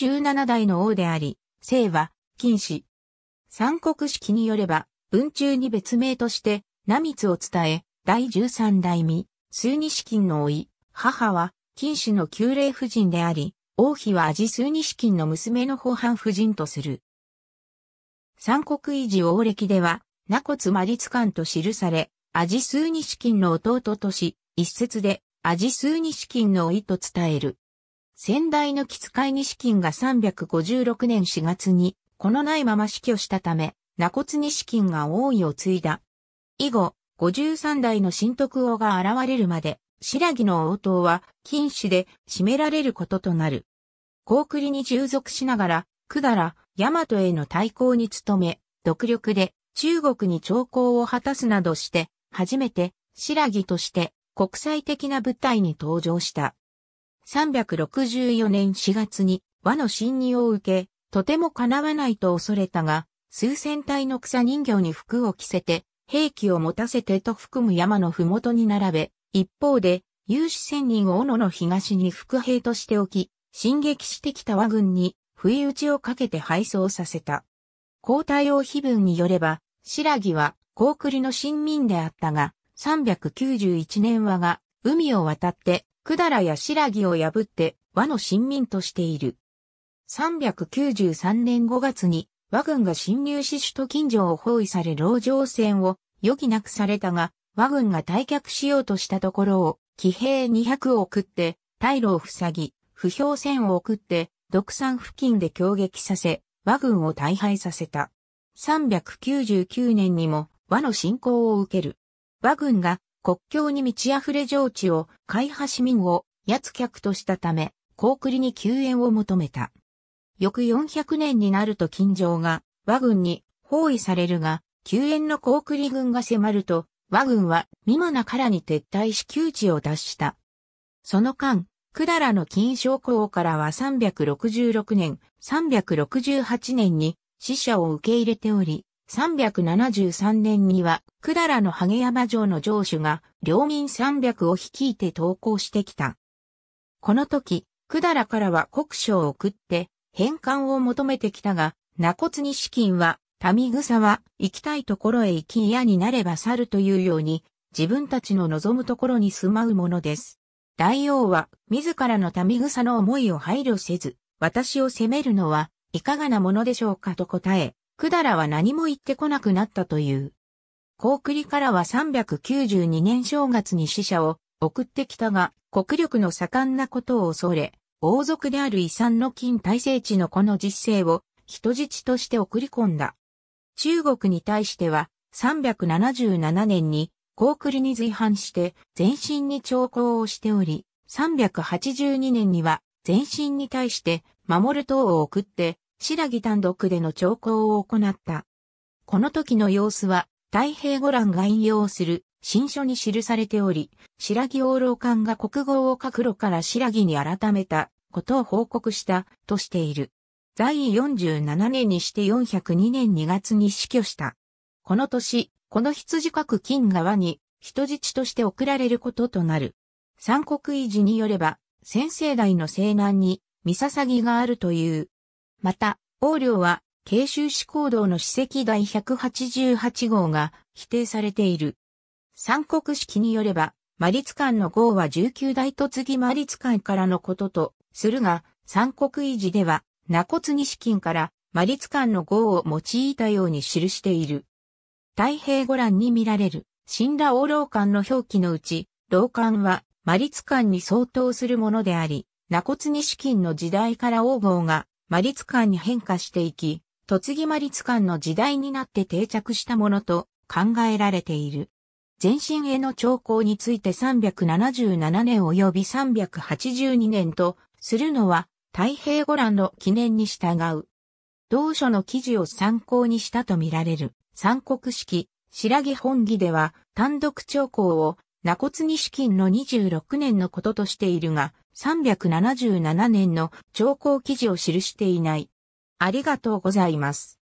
17代の王であり、姓は、金氏。三国式によれば、文中に別名として、名密を伝え、第13代未、数日金の老母は、金氏の旧礼夫人であり、王妃は味数日金の娘の法半夫人とする。三国維持王暦では、名骨魔律官と記され、味数日金の弟とし、一説で、味数日金の老と伝える。先代の木使い金が356年4月に、このないまま死去したため、名骨金が王位を継いだ。以後、53代の新徳王が現れるまで、白木の応答は禁止で占められることとなる。高栗に従属しながら、百済、大和への対抗に努め、独力で中国に朝貢を果たすなどして、初めて白木として国際的な舞台に登場した。364年4月に和の侵入を受け、とても叶わないと恐れたが、数千体の草人形に服を着せて、兵器を持たせてと含む山の麓に並べ、一方で、有志千人を斧の東に副兵として置き、進撃してきた和軍に、不意打ちをかけて敗走させた。皇太王碑文によれば、白木は、高栗の新民であったが、391年和が、海を渡って、百だらや白木を破って和の臣民としている。393年5月に和軍が侵入し首都近所を包囲され牢城戦を余儀なくされたが、和軍が退却しようとしたところを、騎兵200を送って、退路を塞ぎ、不評戦を送って、独山付近で攻撃させ、和軍を大敗させた。399年にも和の侵攻を受ける。和軍が国境に満ち溢れ上地を開破市民を奴客としたため、高栗に救援を求めた。翌400年になると近城が和軍に包囲されるが、救援の高栗軍が迫ると、和軍は未満。名からに撤退し窮地を脱した。その間、百済の金将校からは366年、368年に死者を受け入れており、373年には、だらの萩山城の城主が、領民300を率いて投降してきた。この時、だらからは国書を送って、返還を求めてきたが、ナコツニ資金は、民草は、行きたいところへ行き嫌になれば去るというように、自分たちの望むところに住まうものです。大王は、自らの民草の思いを配慮せず、私を責めるのは、いかがなものでしょうかと答え、ダラは何も言ってこなくなったという。高栗からは392年正月に死者を送ってきたが、国力の盛んなことを恐れ、王族である遺産の金大制地のこの実勢を人質として送り込んだ。中国に対しては、377年に、高栗に随伴して、全身に徴候をしており、382年には、全身に対して、守る党を送って、白木単独での調校を行った。この時の様子は、太平五覧が引用する新書に記されており、白木王老官が国語を各路から白木に改めたことを報告したとしている。在位47年にして402年2月に死去した。この年、この羊角金川に人質として送られることとなる。三国維持によれば、先世代の西南に、三ササギがあるというまた、王領は、慶州市行動の史跡第188号が否定されている。三国式によれば、魔律官の号は19代突ぎ魔律官からのこととするが、三国維持では、ナコツニ資金から魔律官の号を用いたように記している。太平御覧に見られる、神羅王老官の表記のうち、老官は魔律官に相当するものであり、ナコツニ資金の時代から王号がマツカ館に変化していき、栃木ツカ館の時代になって定着したものと考えられている。前身への兆候について377年及び382年とするのは太平御覧の記念に従う。同書の記事を参考にしたとみられる三国式白木本義では単独兆候を名骨に資金の26年のこととしているが、377年の長候記事を記していない。ありがとうございます。